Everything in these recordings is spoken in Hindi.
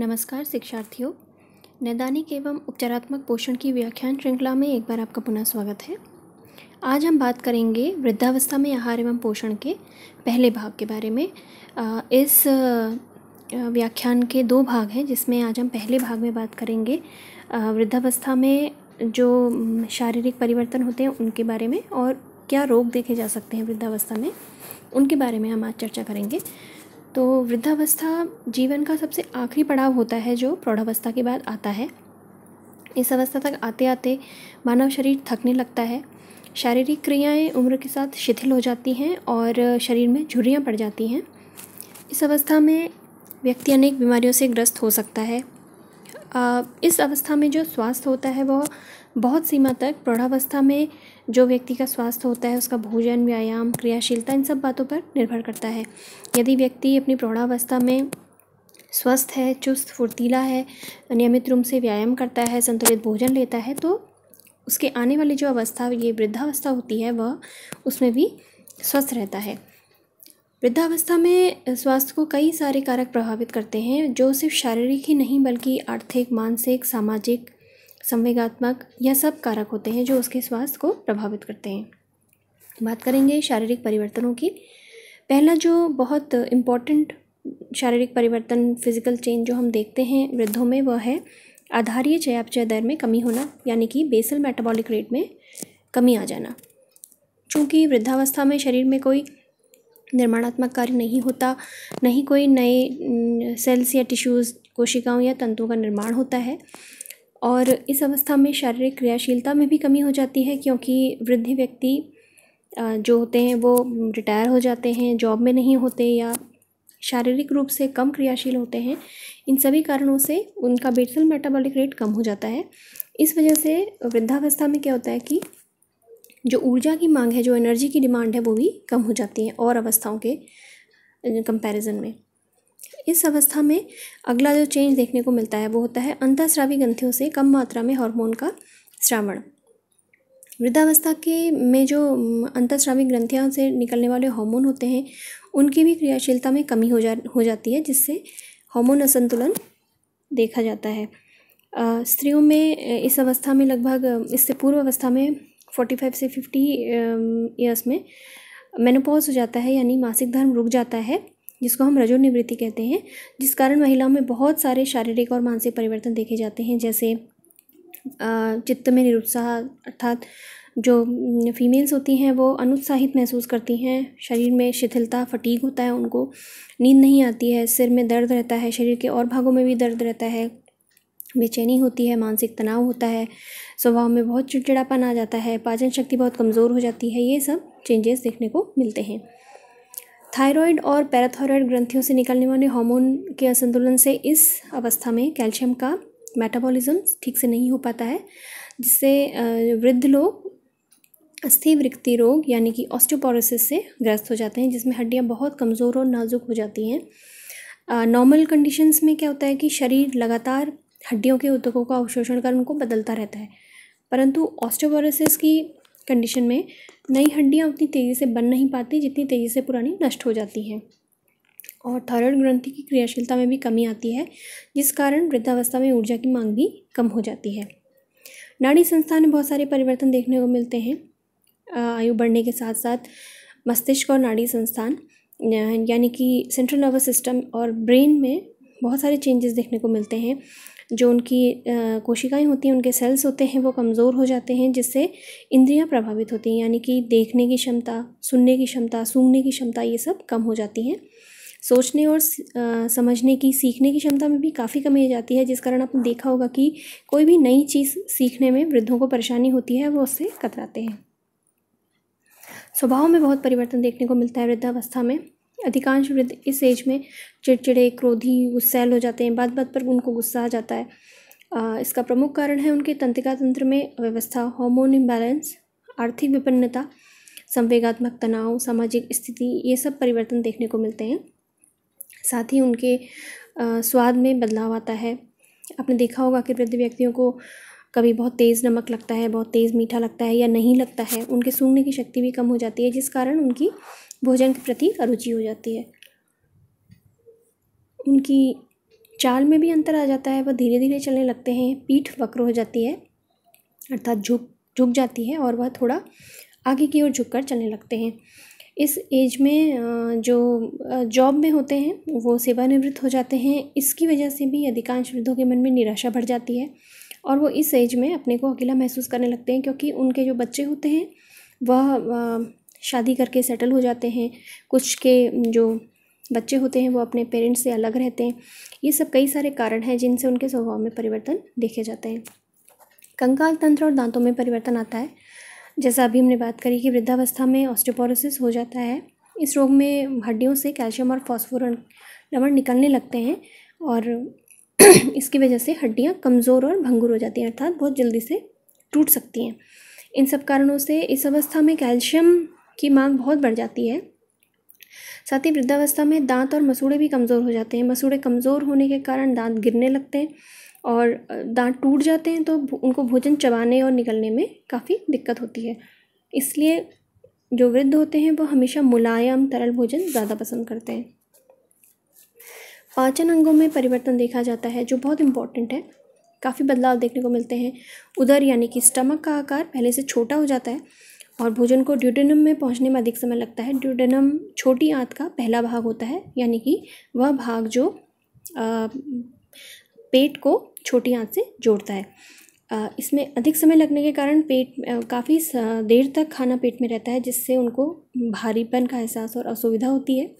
नमस्कार शिक्षार्थियों नैदानिक एवं उपचारात्मक पोषण की व्याख्यान श्रृंखला में एक बार आपका पुनः स्वागत है आज हम बात करेंगे वृद्धावस्था में आहार एवं पोषण के पहले भाग के बारे में इस व्याख्यान के दो भाग हैं जिसमें आज हम पहले भाग में बात करेंगे वृद्धावस्था में जो शारीरिक परिवर्तन होते हैं उनके बारे में और क्या रोग देखे जा सकते हैं वृद्धावस्था में उनके बारे में हम आज चर्चा करेंगे तो वृद्धावस्था जीवन का सबसे आखिरी पड़ाव होता है जो प्रौढ़ावस्था के बाद आता है इस अवस्था तक आते आते मानव शरीर थकने लगता है शारीरिक क्रियाएं उम्र के साथ शिथिल हो जाती हैं और शरीर में झुर्रियाँ पड़ जाती हैं इस अवस्था में व्यक्ति अनेक बीमारियों से ग्रस्त हो सकता है इस अवस्था में जो स्वास्थ्य होता है वह बहुत सीमा तक प्रौढ़ावस्था में जो व्यक्ति का स्वास्थ्य होता है उसका भोजन व्यायाम क्रियाशीलता इन सब बातों पर निर्भर करता है यदि व्यक्ति अपनी प्रौढ़ावस्था में स्वस्थ है चुस्त फुर्तीला है नियमित रूप से व्यायाम करता है संतुलित भोजन लेता है तो उसके आने वाली जो अवस्था ये वृद्धावस्था होती है वह उसमें भी स्वस्थ रहता है वृद्धावस्था में स्वास्थ्य को कई सारे कारक प्रभावित करते हैं जो सिर्फ शारीरिक ही नहीं बल्कि आर्थिक मानसिक सामाजिक संवेगात्मक या सब कारक होते हैं जो उसके स्वास्थ्य को प्रभावित करते हैं बात करेंगे शारीरिक परिवर्तनों की पहला जो बहुत इम्पॉर्टेंट शारीरिक परिवर्तन फिजिकल चेंज जो हम देखते हैं वृद्धों में वह है आधारीय चयापचय दर में कमी होना यानी कि बेसल मेटाबॉलिक रेट में कमी आ जाना चूँकि वृद्धावस्था में शरीर में कोई निर्माणात्मक कार्य नहीं होता नहीं कोई नए सेल्स या टिश्यूज़ कोशिकाओं या तंतुओं का निर्माण होता है और इस अवस्था में शारीरिक क्रियाशीलता में भी कमी हो जाती है क्योंकि वृद्ध व्यक्ति जो होते हैं वो रिटायर हो जाते हैं जॉब में नहीं होते या शारीरिक रूप से कम क्रियाशील होते हैं इन सभी कारणों से उनका बेटल मेटाबॉलिक रेट कम हो जाता है इस वजह से वृद्धावस्था में क्या होता है कि जो ऊर्जा की मांग है जो एनर्जी की डिमांड है वो भी कम हो जाती है और अवस्थाओं के कंपैरिजन में इस अवस्था में अगला जो चेंज देखने को मिलता है वो होता है अंतःस्रावी ग्रंथियों से कम मात्रा में हार्मोन का श्रावण वृद्धावस्था के में जो अंतःस्रावी ग्रंथियों से निकलने वाले हार्मोन होते हैं उनकी भी क्रियाशीलता में कमी हो जा हो जाती है जिससे हार्मोन असंतुलन देखा जाता है स्त्रियों में इस अवस्था में लगभग इससे पूर्व अवस्था में फोर्टी फाइव से फिफ्टी ईयर्स में मेनोपॉज हो जाता है यानी मासिक धर्म रुक जाता है जिसको हम रजोनिवृत्ति कहते हैं जिस कारण महिलाओं में बहुत सारे शारीरिक और मानसिक परिवर्तन देखे जाते हैं जैसे चित्त में निरुत्साह अर्थात जो फीमेल्स होती हैं वो अनुत्साहित महसूस करती हैं शरीर में शिथिलता फटीक होता है उनको नींद नहीं आती है सिर में दर्द रहता है शरीर के और भागों में भी दर्द रहता है बेचैनी होती है मानसिक तनाव होता है स्वभाव में बहुत चिड़चिड़ापन आ जाता है पाचन शक्ति बहुत कमज़ोर हो जाती है ये सब चेंजेस देखने को मिलते हैं थायराइड और पैराथायरॉयड ग्रंथियों से निकलने वाले हार्मोन के असंतुलन से इस अवस्था में कैल्शियम का मेटाबॉलिज्म ठीक से नहीं हो पाता है जिससे वृद्ध लोग अस्थि वृक्ति रोग यानी कि ऑस्टोपोरोसिस से ग्रस्त हो जाते हैं जिसमें हड्डियाँ बहुत कमज़ोर और नाजुक हो जाती हैं नॉर्मल कंडीशंस में क्या होता है कि शरीर लगातार हड्डियों के ऊतकों का अवशोषण कर उनको बदलता रहता है परंतु ऑस्टोपोरोसिस की कंडीशन में नई हड्डियाँ उतनी तेज़ी से बन नहीं पाती जितनी तेज़ी से पुरानी नष्ट हो जाती हैं और थायरॉयड ग्रंथि की क्रियाशीलता में भी कमी आती है जिस कारण वृद्धावस्था में ऊर्जा की मांग भी कम हो जाती है नाड़ी संस्थान में बहुत सारे परिवर्तन देखने को मिलते हैं आयु बढ़ने के साथ साथ मस्तिष्क और नाड़ी संस्थान यानी कि सेंट्रल नर्वस सिस्टम और ब्रेन में बहुत सारे चेंजेस देखने को मिलते हैं जो उनकी कोशिकाएं होती हैं उनके सेल्स होते हैं वो कमज़ोर हो जाते हैं जिससे इंद्रियां प्रभावित होती हैं यानी कि देखने की क्षमता सुनने की क्षमता सूंघने की क्षमता ये सब कम हो जाती हैं सोचने और समझने की सीखने की क्षमता में भी काफ़ी कमी आ जाती है जिस कारण आपने देखा होगा कि कोई भी नई चीज़ सीखने में वृद्धों को परेशानी होती है वो उससे कतराते हैं स्वभाव में बहुत परिवर्तन देखने को मिलता है वृद्धावस्था में अधिकांश वृद्ध इस एज में चिड़चिड़े क्रोधी गुस्सैल हो जाते हैं बात बात पर उनको गुस्सा आ जाता है आ, इसका प्रमुख कारण है उनके तंत्रिका तंत्र में अव्यवस्था हार्मोन इम्बैलेंस आर्थिक विपन्नता संवेगात्मक तनाव सामाजिक स्थिति ये सब परिवर्तन देखने को मिलते हैं साथ ही उनके आ, स्वाद में बदलाव आता है आपने देखा होगा कि वृद्ध व्यक्तियों को कभी बहुत तेज़ नमक लगता है बहुत तेज़ मीठा लगता है या नहीं लगता है उनके सूंघने की शक्ति भी कम हो जाती है जिस कारण उनकी भोजन के प्रति अरुचि हो जाती है उनकी चाल में भी अंतर आ जाता है वह धीरे धीरे चलने लगते हैं पीठ वक्र हो जाती है अर्थात झुक झुक जाती है और वह थोड़ा आगे की ओर झुक कर चलने लगते हैं इस एज में जो जॉब में होते हैं वो सेवानिवृत्त हो जाते हैं इसकी वजह से भी अधिकांश वृद्धों के मन में निराशा बढ़ जाती है और वो इस एज में अपने को अकेला महसूस करने लगते हैं क्योंकि उनके जो बच्चे होते हैं वह शादी करके सेटल हो जाते हैं कुछ के जो बच्चे होते हैं वो अपने पेरेंट्स से अलग रहते हैं ये सब कई सारे कारण हैं जिनसे उनके स्वभाव में परिवर्तन देखे जाते हैं कंकाल तंत्र और दांतों में परिवर्तन आता है जैसा अभी हमने बात करी कि वृद्धावस्था में ऑस्टोपोरोसिस हो जाता है इस रोग में हड्डियों से कैल्शियम और फॉस्फोरन लवण निकलने लगते हैं और इसकी वजह से हड्डियाँ कमज़ोर और भंगुर हो जाती हैं अर्थात बहुत जल्दी से टूट सकती हैं इन सब कारणों से इस अवस्था में कैल्शियम की मांग बहुत बढ़ जाती है साथ ही वृद्धावस्था में दांत और मसूड़े भी कमज़ोर हो जाते हैं मसूड़े कमज़ोर होने के कारण दांत गिरने लगते हैं और दांत टूट जाते हैं तो उनको भोजन चबाने और निकलने में काफ़ी दिक्कत होती है इसलिए जो वृद्ध होते हैं वो हमेशा मुलायम तरल भोजन ज़्यादा पसंद करते हैं पाचन अंगों में परिवर्तन देखा जाता है जो बहुत इम्पॉर्टेंट है काफ़ी बदलाव देखने को मिलते हैं उधर यानी कि स्टमक का आकार पहले से छोटा हो जाता है और भोजन को ड्यूडेनम में पहुंचने में अधिक समय लगता है ड्यूडेनम छोटी आंत का पहला भाग होता है यानी कि वह भाग जो आ, पेट को छोटी आंत से जोड़ता है आ, इसमें अधिक समय लगने के कारण पेट काफ़ी देर तक खाना पेट में रहता है जिससे उनको भारीपन का एहसास और असुविधा होती है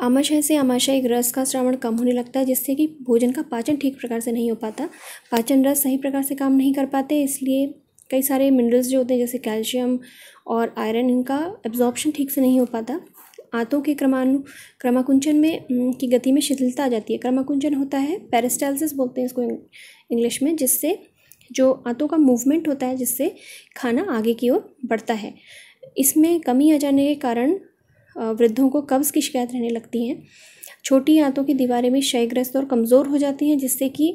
आमाशय से आमाशय एक रस का श्रवण कम होने लगता है जिससे कि भोजन का पाचन ठीक प्रकार से नहीं हो पाता पाचन रस सही प्रकार से काम नहीं कर पाते इसलिए कई सारे मिनरल्स जो होते हैं जैसे कैल्शियम और आयरन इनका एब्जॉर्बशन ठीक से नहीं हो पाता आंतों के क्रमानु क्रमाकुंचन में की गति में शिथिलता आ जाती है क्रमाकुंचन होता है पेरिस्टाइलिस बोलते हैं इसको इंग्लिश में जिससे जो आंतों का मूवमेंट होता है जिससे खाना आगे की ओर बढ़ता है इसमें कमी आ जाने के कारण वृद्धों को कब्ज़ की शिकायत रहने लगती है छोटी आंतों की दीवारें भी क्षयग्रस्त और कमज़ोर हो जाती हैं जिससे कि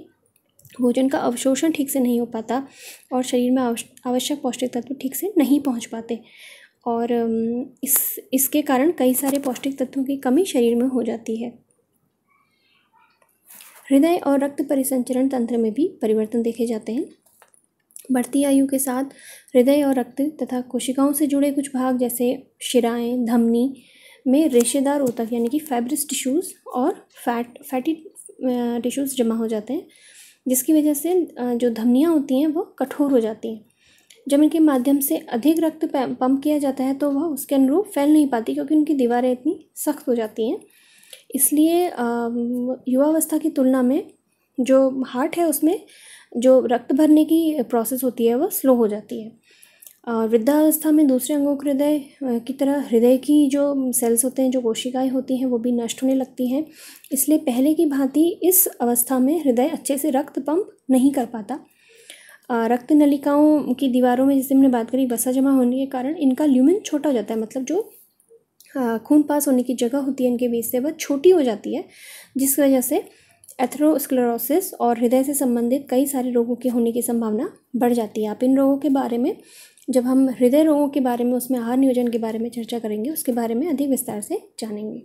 भोजन का अवशोषण ठीक से नहीं हो पाता और शरीर में आवश्यक पौष्टिक तत्व ठीक से नहीं पहुंच पाते और इस इसके कारण कई सारे पौष्टिक तत्वों की कमी शरीर में हो जाती है हृदय और रक्त परिसंचरण तंत्र में भी परिवर्तन देखे जाते हैं बढ़ती आयु के साथ हृदय और रक्त तथा कोशिकाओं से जुड़े कुछ भाग जैसे शिराएं धमनी में रेशेदार ऊतक यानी कि फैब्रिस टिश्यूज़ और फैट फैटी टिश्यूज़ जमा हो जाते हैं जिसकी वजह से जो धमनियाँ होती हैं वो कठोर हो जाती हैं जब इनके माध्यम से अधिक रक्त पंप किया जाता है तो वह उसके अनुरूप फैल नहीं पाती क्योंकि उनकी दीवारें इतनी सख्त हो जाती हैं इसलिए युवावस्था की तुलना में जो हार्ट है उसमें जो रक्त भरने की प्रोसेस होती है वह स्लो हो जाती है वृद्धावस्था में दूसरे अंगों के हृदय की तरह हृदय की जो सेल्स होते हैं जो कोशिकाएं होती हैं वो भी नष्ट होने लगती हैं इसलिए पहले की भांति इस अवस्था में हृदय अच्छे से रक्त पंप नहीं कर पाता रक्त नलिकाओं की दीवारों में जैसे हमने बात करी वसा जमा होने के कारण इनका ल्यूमिन छोटा हो जाता है मतलब जो खून पास होने की जगह होती है इनके बीच से वह छोटी हो जाती है जिस वजह से एथ्रोस्क्लेरोसिस और हृदय से संबंधित कई सारे रोगों के होने की संभावना बढ़ जाती है आप इन रोगों के बारे में जब हम हृदय रोगों के बारे में उसमें आहार नियोजन के बारे में चर्चा करेंगे उसके बारे में अधिक विस्तार से जानेंगे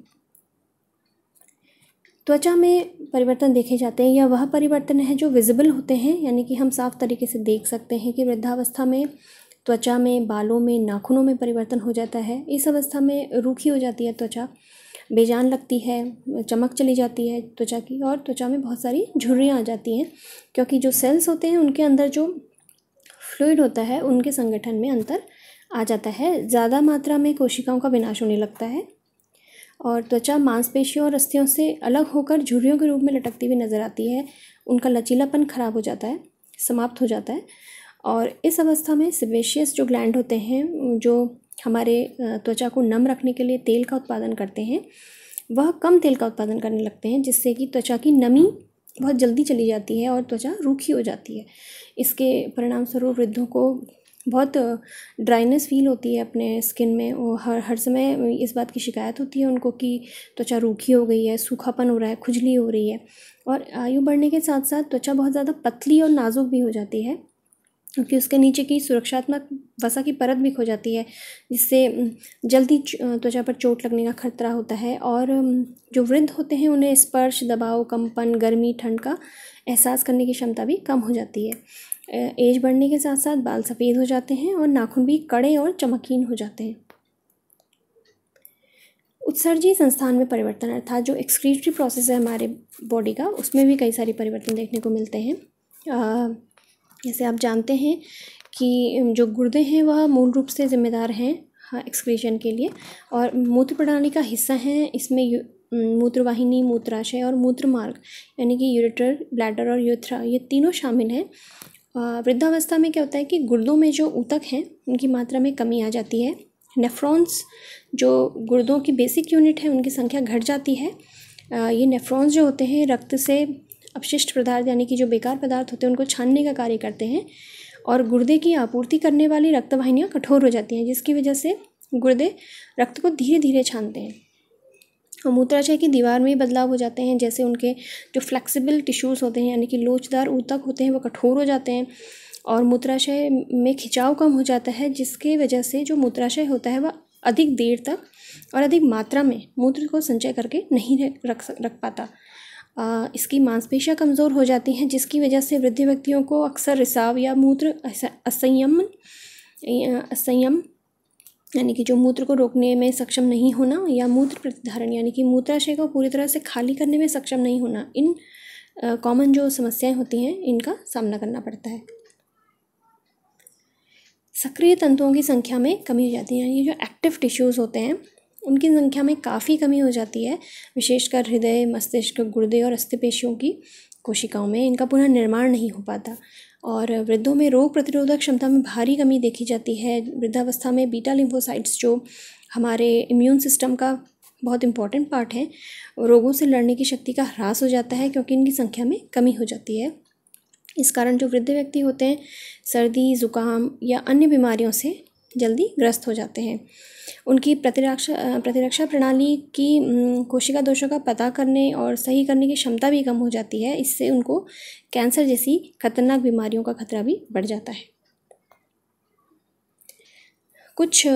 त्वचा में परिवर्तन देखे जाते हैं या वह परिवर्तन है जो विजिबल होते हैं यानी कि हम साफ तरीके से देख सकते हैं कि वृद्धावस्था में त्वचा में बालों में नाखूनों में परिवर्तन हो जाता है इस अवस्था में रूखी हो जाती है त्वचा बेजान लगती है चमक चली जाती है त्वचा की और त्वचा में बहुत सारी झुर्रियाँ आ जाती हैं क्योंकि जो सेल्स होते हैं उनके अंदर जो फ्लूड होता है उनके संगठन में अंतर आ जाता है ज़्यादा मात्रा में कोशिकाओं का विनाश होने लगता है और त्वचा मांसपेशियों और अस्थियों से अलग होकर झुर्रियों के रूप में लटकती हुई नज़र आती है उनका लचीलापन खराब हो जाता है समाप्त हो जाता है और इस अवस्था में सिवेशियस जो ग्लैंड होते हैं जो हमारे त्वचा को नम रखने के लिए तेल का उत्पादन करते हैं वह कम तेल का उत्पादन करने लगते हैं जिससे कि त्वचा की नमी बहुत जल्दी चली जाती है और त्वचा रूखी हो जाती है इसके परिणाम स्वरूप वृद्धों को बहुत ड्राइनेस फील होती है अपने स्किन में वो हर हर समय इस बात की शिकायत होती है उनको कि त्वचा रूखी हो गई है सूखापन हो रहा है खुजली हो रही है और आयु बढ़ने के साथ साथ त्वचा बहुत ज़्यादा पतली और नाजुक भी हो जाती है क्योंकि उसके नीचे की सुरक्षात्मक वसा की परत भी खो जाती है जिससे जल्दी त्वचा पर चोट लगने का खतरा होता है और जो वृद्ध होते हैं उन्हें स्पर्श दबाव कंपन गर्मी ठंड का एहसास करने की क्षमता भी कम हो जाती है एज बढ़ने के साथ साथ बाल सफ़ेद हो जाते हैं और नाखून भी कड़े और चमकीन हो जाते हैं उत्सर्जी संस्थान में परिवर्तन अर्थात जो एक्सक्रीटरी प्रोसेस है हमारे बॉडी का उसमें भी कई सारे परिवर्तन देखने को मिलते हैं आ, जैसे आप जानते हैं कि जो गुर्दे हैं वह मूल रूप से ज़िम्मेदार हैं हाँ एक्सक्रीशन के लिए और मूत्र प्रणाली का हिस्सा हैं इसमें मूत्रवाहिनी मूत्राशय और मूत्र मार्ग यानी कि यूरेटर ब्लैडर और यूथ्रा ये तीनों शामिल हैं वृद्धावस्था में क्या होता है कि गुर्दों में जो ऊतक हैं उनकी मात्रा में कमी आ जाती है नेफ्रॉन्स जो गुर्दों की बेसिक यूनिट है उनकी संख्या घट जाती है ये नेफ्रॉन्स जो होते हैं रक्त से अपशिष्ट पदार्थ यानी कि जो बेकार पदार्थ होते हैं उनको छानने का कार्य करते हैं और गुर्दे की आपूर्ति करने वाली रक्तवाहिनियाँ कठोर हो जाती हैं जिसकी वजह से गुर्दे रक्त को धीरे धीरे छानते हैं और मूत्राशय की दीवार में बदलाव हो जाते हैं जैसे उनके जो फ्लेक्सिबल टिश्यूज़ होते हैं यानी कि लोचदार ऊतक होते हैं वो कठोर हो जाते हैं और मूत्राशय में खिंचाव कम हो जाता है जिसके वजह से जो मूत्राशय होता है वह अधिक देर तक और अधिक मात्रा में मूत्र को संचय करके नहीं रख रख पाता आ, इसकी मांसपेशियाँ कमज़ोर हो जाती हैं जिसकी वजह से वृद्ध व्यक्तियों को अक्सर रिसाव या मूत्र असंयम असंयम यानी कि जो मूत्र को रोकने में सक्षम नहीं होना या मूत्र प्रतिधारण यानी कि मूत्राशय को पूरी तरह से खाली करने में सक्षम नहीं होना इन कॉमन जो समस्याएं होती हैं इनका सामना करना पड़ता है सक्रिय तंतुओं की संख्या में कमी हो जाती है यानी जो एक्टिव टिश्यूज़ होते हैं उनकी संख्या में काफ़ी कमी हो जाती है विशेषकर हृदय मस्तिष्क गुर्दे और अस्थिपेशियों की कोशिकाओं में इनका पुनः निर्माण नहीं हो पाता और वृद्धों में रोग प्रतिरोधक क्षमता में भारी कमी देखी जाती है वृद्धावस्था में बीटा लिम्फोसाइट्स जो हमारे इम्यून सिस्टम का बहुत इंपॉर्टेंट पार्ट है रोगों से लड़ने की शक्ति का ह्रास हो जाता है क्योंकि इनकी संख्या में कमी हो जाती है इस कारण जो वृद्ध व्यक्ति होते हैं सर्दी ज़ुकाम या अन्य बीमारियों से जल्दी ग्रस्त हो जाते हैं उनकी प्रतिरक्षा प्रतिरक्षा प्रणाली की कोशिका दोषों का पता करने और सही करने की क्षमता भी कम हो जाती है इससे उनको कैंसर जैसी खतरनाक बीमारियों का खतरा भी बढ़ जाता है कुछ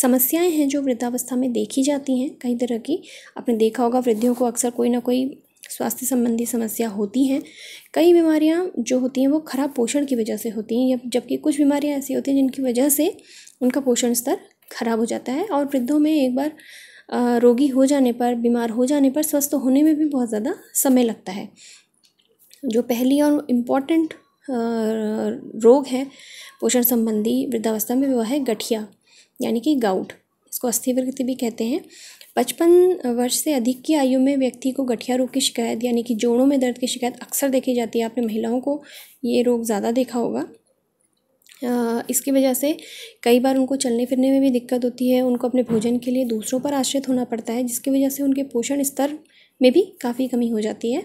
समस्याएं हैं जो वृद्धावस्था में देखी जाती हैं कई तरह की आपने देखा होगा वृद्धियों को अक्सर कोई ना कोई स्वास्थ्य संबंधी समस्या होती हैं कई बीमारियां जो होती हैं वो खराब पोषण की वजह से होती हैं जबकि कुछ बीमारियां ऐसी होती हैं जिनकी वजह से उनका पोषण स्तर खराब हो जाता है और वृद्धों में एक बार रोगी हो जाने पर बीमार हो जाने पर स्वस्थ होने में भी बहुत ज़्यादा समय लगता है जो पहली और इम्पॉर्टेंट रोग है पोषण संबंधी वृद्धावस्था में वह है गठिया यानी कि गाउट इसको अस्थिवृत्ति भी कहते हैं पचपन वर्ष से अधिक की आयु में व्यक्ति को गठिया रोग की शिकायत यानी कि जोड़ों में दर्द की शिकायत अक्सर देखी जाती है आपने महिलाओं को ये रोग ज़्यादा देखा होगा इसकी वजह से कई बार उनको चलने फिरने में भी दिक्कत होती है उनको अपने भोजन के लिए दूसरों पर आश्रित होना पड़ता है जिसकी वजह से उनके पोषण स्तर में भी काफ़ी कमी हो जाती है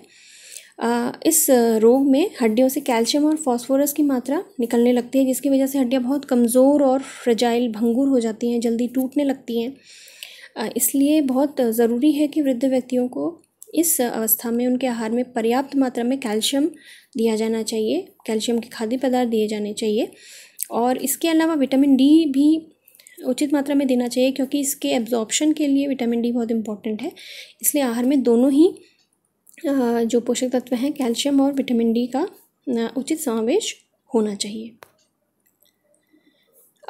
इस रोग में हड्डियों से कैल्शियम और फास्फोरस की मात्रा निकलने लगती है जिसकी वजह से हड्डियाँ बहुत कमज़ोर और फ्रजाइल भंगुर हो जाती हैं जल्दी टूटने लगती हैं इसलिए बहुत ज़रूरी है कि वृद्ध व्यक्तियों को इस अवस्था में उनके आहार में पर्याप्त मात्रा में कैल्शियम दिया जाना चाहिए कैल्शियम के खाद्य पदार्थ दिए जाने चाहिए और इसके अलावा विटामिन डी भी उचित मात्रा में देना चाहिए क्योंकि इसके एब्जॉर्प्शन के लिए विटामिन डी बहुत इंपॉर्टेंट है इसलिए आहार में दोनों ही जो पोषक तत्व हैं कैल्शियम और विटामिन डी का उचित समावेश होना चाहिए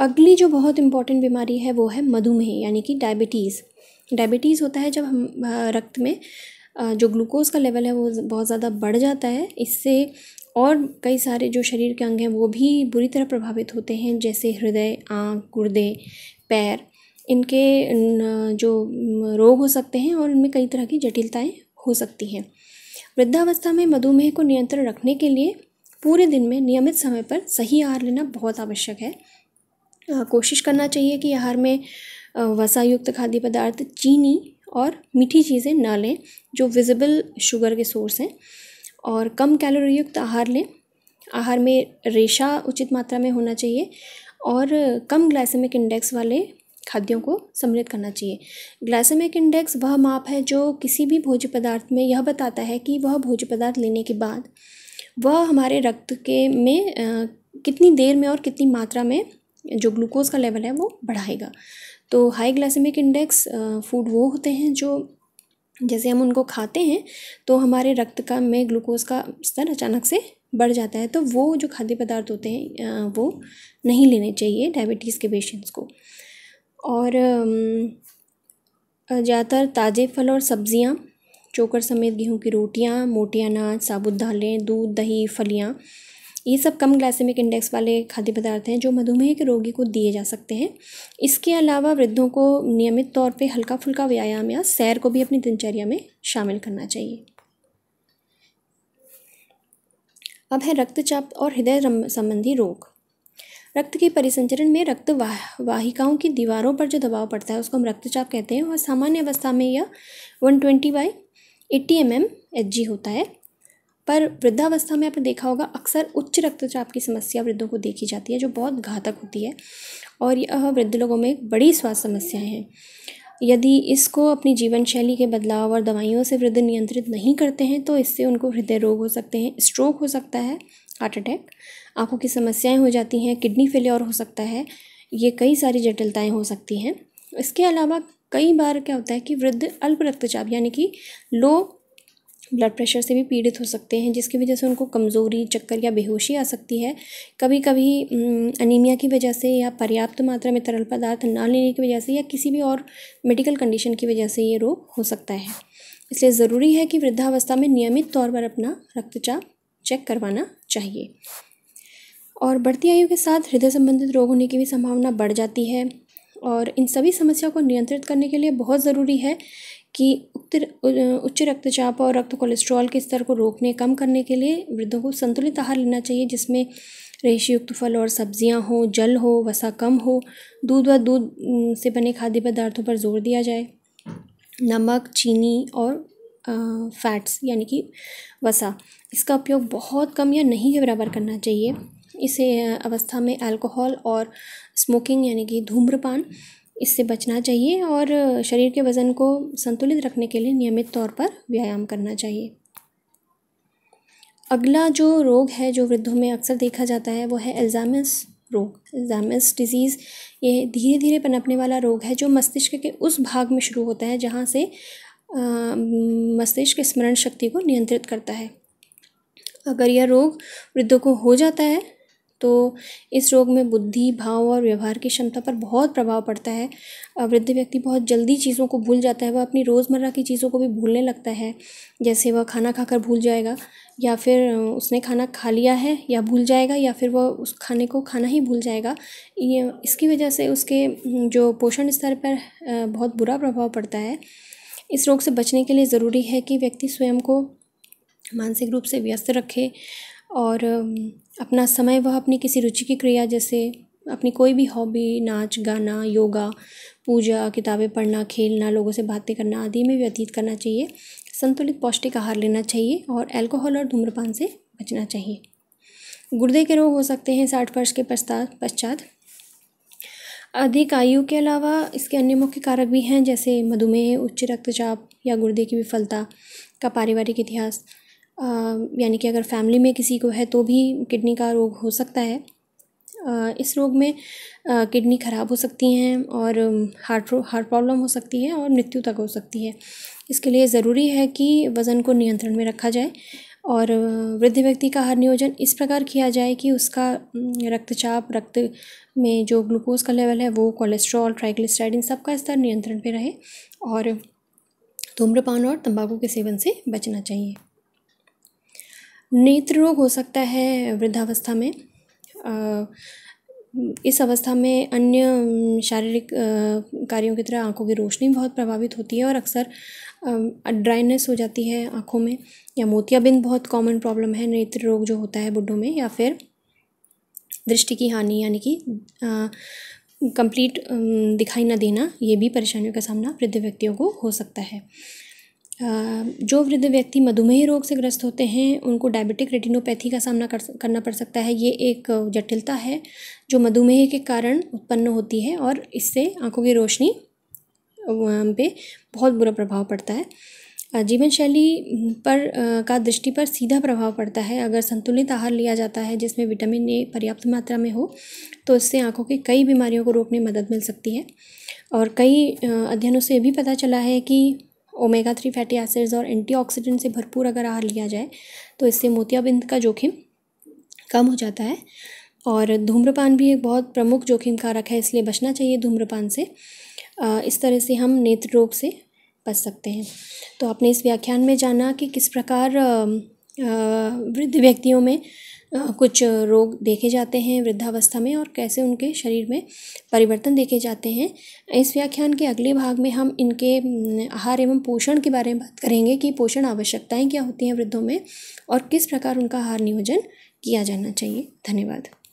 अगली जो बहुत इंपॉर्टेंट बीमारी है वो है मधुमेह यानी कि डायबिटीज़ डायबिटीज़ होता है जब हम रक्त में जो ग्लूकोज का लेवल है वो बहुत ज़्यादा बढ़ जाता है इससे और कई सारे जो शरीर के अंग हैं वो भी बुरी तरह प्रभावित होते हैं जैसे हृदय आँख गुर्दे पैर इनके जो रोग हो सकते हैं और इनमें कई तरह की जटिलताएं हो सकती हैं वृद्धावस्था में मधुमेह को नियंत्रण रखने के लिए पूरे दिन में नियमित समय पर सही आहार लेना बहुत आवश्यक है कोशिश करना चाहिए कि आहार में वसायुक्त खाद्य पदार्थ चीनी और मीठी चीज़ें ना लें जो विजिबल शुगर के सोर्स हैं और कम कैलोरी युक्त आहार लें आहार में रेशा उचित मात्रा में होना चाहिए और कम ग्लाइसेमिक इंडेक्स वाले खाद्यों को सम्मिलित करना चाहिए ग्लाइसेमिक इंडेक्स वह माप है जो किसी भी भोज्य पदार्थ में यह बताता है कि वह भोज्य पदार्थ लेने के बाद वह हमारे रक्त के में आ, कितनी देर में और कितनी मात्रा में जो ग्लूकोज़ का लेवल है वो बढ़ाएगा तो हाई ग्लासेमिक इंडेक्स फूड वो होते हैं जो जैसे हम उनको खाते हैं तो हमारे रक्त का में ग्लूकोज़ का स्तर अचानक से बढ़ जाता है तो वो जो खाद्य पदार्थ होते हैं वो नहीं लेने चाहिए डायबिटीज़ के पेशेंट्स को और ज़्यादातर ताज़े फल और सब्ज़ियाँ चोकर समेत गेहूं की रोटियां मोटे अनाज साबुत दालें दूध दही फलियां ये सब कम ग्लाइसेमिक इंडेक्स वाले खाद्य पदार्थ हैं जो मधुमेह के रोगी को दिए जा सकते हैं इसके अलावा वृद्धों को नियमित तौर पर हल्का फुल्का व्यायाम या सैर को भी अपनी दिनचर्या में शामिल करना चाहिए अब है रक्तचाप और हृदय संबंधी रोग रक्त के परिसंचरण में रक्त वाह वाहिकाओं की दीवारों पर जो दबाव पड़ता है उसको हम रक्तचाप कहते हैं और सामान्य अवस्था में यह 120 twenty by eighty M M H G होता है पर वृद्धावस्था में आपने देखा होगा अक्सर उच्च रक्तचाप की समस्या वृद्धों को देखी जाती है जो बहुत घातक होती है और यह वृद्ध लोगों में एक बड़ी स्वास्थ्य समस्याएँ हैं यदि इसको अपनी जीवन शैली के बदलाव और दवाइयों से वृद्ध नियंत्रित नहीं करते हैं तो इससे उनको हृदय रोग हो सकते हैं स्ट्रोक हो सकता है हार्ट अटैक आँखों की समस्याएं हो जाती हैं किडनी फेलियर हो सकता है ये कई सारी जटिलताएं हो सकती हैं इसके अलावा कई बार क्या होता है कि वृद्ध अल्प रक्तचाप यानी कि लो ब्लड प्रेशर से भी पीड़ित हो सकते हैं जिसकी वजह से उनको कमज़ोरी चक्कर या बेहोशी आ सकती है कभी कभी अनीमिया की वजह से या पर्याप्त मात्रा में तरल पदार्थ ना लेने की वजह से या किसी भी और मेडिकल कंडीशन की वजह से ये रोग हो सकता है इसलिए ज़रूरी है कि वृद्धावस्था में नियमित तौर पर अपना रक्तचाप चेक करवाना चाहिए और बढ़ती आयु के साथ हृदय संबंधित रोग होने की भी संभावना बढ़ जाती है और इन सभी समस्याओं को नियंत्रित करने के लिए बहुत ज़रूरी है कि उक्त उच्च रक्तचाप और रक्त कोलेस्ट्रॉल के स्तर को रोकने कम करने के लिए वृद्धों को संतुलित आहार लेना चाहिए जिसमें रेशयुक्त फल और सब्जियां हो जल हो वसा कम हो दूध व दूध से बने खाद्य पदार्थों पर जोर दिया जाए नमक चीनी और फैट्स यानी कि वसा इसका उपयोग बहुत कम या नहीं के बराबर करना चाहिए इस अवस्था में अल्कोहल और स्मोकिंग यानी कि धूम्रपान इससे बचना चाहिए और शरीर के वज़न को संतुलित रखने के लिए नियमित तौर पर व्यायाम करना चाहिए अगला जो रोग है जो वृद्धों में अक्सर देखा जाता है वो है एल्ज़ामस रोग एल्ज़ामस डिज़ीज़ ये धीरे धीरे पनपने वाला रोग है जो मस्तिष्क के उस भाग में शुरू होता है जहाँ से मस्तिष्क स्मरण शक्ति को नियंत्रित करता है अगर यह रोग वृद्धों को हो जाता है तो इस रोग में बुद्धि भाव और व्यवहार की क्षमता पर बहुत प्रभाव पड़ता है वृद्ध व्यक्ति बहुत जल्दी चीज़ों को भूल जाता है वह अपनी रोज़मर्रा की चीज़ों को भी भूलने लगता है जैसे वह खाना खाकर भूल जाएगा या फिर उसने खाना खा लिया है या भूल जाएगा या फिर वह उस खाने को खाना ही भूल जाएगा ये इसकी वजह से उसके जो पोषण स्तर पर बहुत बुरा प्रभाव पड़ता है इस रोग से बचने के लिए ज़रूरी है कि व्यक्ति स्वयं को मानसिक रूप से व्यस्त रखे और अपना समय वह अपनी किसी रुचि की क्रिया जैसे अपनी कोई भी हॉबी नाच गाना योगा पूजा किताबें पढ़ना खेलना लोगों से बातें करना आदि में व्यतीत करना चाहिए संतुलित पौष्टिक आहार लेना चाहिए और अल्कोहल और धूम्रपान से बचना चाहिए गुर्दे के रोग हो सकते हैं साठ वर्ष के पश्चात अधिक आयु के अलावा इसके अन्य मुख्य कारक भी हैं जैसे मधुमेह उच्च रक्तचाप या गुर्दे की विफलता का पारिवारिक इतिहास यानी कि अगर फैमिली में किसी को है तो भी किडनी का रोग हो सकता है इस रोग में किडनी ख़राब हो सकती हैं और हार्ट हार्ट प्रॉब्लम हो सकती है और मृत्यु तक हो सकती है इसके लिए ज़रूरी है कि वज़न को नियंत्रण में रखा जाए और वृद्ध व्यक्ति का हर नियोजन इस प्रकार किया जाए कि उसका रक्तचाप रक्त में जो ग्लूकोज का लेवल है वो कोलेस्ट्रॉल ट्राइग्लिसराइड इन सब का स्तर नियंत्रण पे रहे और धूम्रपान और तंबाकू के सेवन से बचना चाहिए नेत्र रोग हो सकता है वृद्धावस्था में इस अवस्था में अन्य शारीरिक कार्यों की तरह आँखों की रोशनी बहुत प्रभावित होती है और अक्सर ड्राइनेस हो जाती है आँखों में या मोतियाबिंद बहुत कॉमन प्रॉब्लम है नेत्र रोग जो होता है बुढ़ों में या फिर दृष्टि की हानि यानी कि कंप्लीट दिखाई ना देना ये भी परेशानियों का सामना वृद्ध व्यक्तियों को हो सकता है जो वृद्ध व्यक्ति मधुमेह रोग से ग्रस्त होते हैं उनको डायबिटिक रेटिनोपैथी का सामना कर करना पड़ सकता है ये एक जटिलता है जो मधुमेह के कारण उत्पन्न होती है और इससे आंखों की रोशनी पे बहुत बुरा प्रभाव पड़ता है जीवन शैली पर का दृष्टि पर सीधा प्रभाव पड़ता है अगर संतुलित आहार लिया जाता है जिसमें विटामिन ए पर्याप्त मात्रा में हो तो इससे आंखों की कई बीमारियों को रोकने में मदद मिल सकती है और कई अध्ययनों से भी पता चला है कि ओमेगा थ्री फैटी एसिड्स और एंटीऑक्सीडेंट से भरपूर अगर आहार लिया जाए तो इससे मोतियाबिंद का जोखिम कम हो जाता है और धूम्रपान भी एक बहुत प्रमुख जोखिम कारक है इसलिए बचना चाहिए धूम्रपान से इस तरह से हम नेत्र रोग से बच सकते हैं तो आपने इस व्याख्यान में जाना कि किस प्रकार वृद्ध व्यक्तियों में कुछ रोग देखे जाते हैं वृद्धावस्था में और कैसे उनके शरीर में परिवर्तन देखे जाते हैं इस व्याख्यान के अगले भाग में हम इनके आहार एवं पोषण के बारे में बात करेंगे कि पोषण आवश्यकताएं क्या होती हैं वृद्धों में और किस प्रकार उनका आहार नियोजन किया जाना चाहिए धन्यवाद